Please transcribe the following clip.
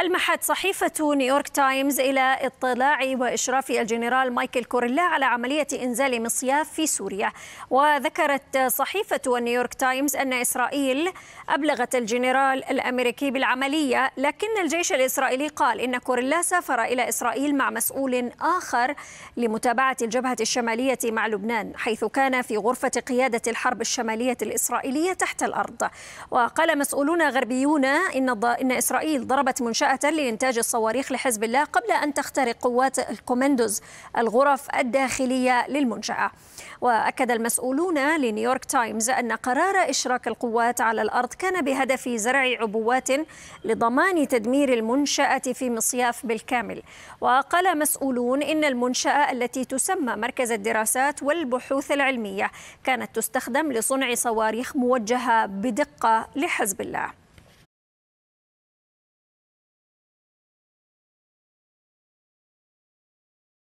ألمحت صحيفة نيويورك تايمز إلى اطلاع وإشراف الجنرال مايكل كوريلا على عملية إنزال مصياف في سوريا وذكرت صحيفة نيويورك تايمز أن إسرائيل أبلغت الجنرال الأمريكي بالعملية لكن الجيش الإسرائيلي قال إن كوريلا سافر إلى إسرائيل مع مسؤول آخر لمتابعة الجبهة الشمالية مع لبنان حيث كان في غرفة قيادة الحرب الشمالية الإسرائيلية تحت الأرض وقال مسؤولون غربيون إن إن إسرائيل ضربت منشأة لإنتاج الصواريخ لحزب الله قبل أن تخترق قوات الكوميندوز الغرف الداخلية للمنشأة وأكد المسؤولون لنيويورك تايمز أن قرار إشراك القوات على الأرض كان بهدف زرع عبوات لضمان تدمير المنشأة في مصياف بالكامل وقال مسؤولون إن المنشأة التي تسمى مركز الدراسات والبحوث العلمية كانت تستخدم لصنع صواريخ موجهة بدقة لحزب الله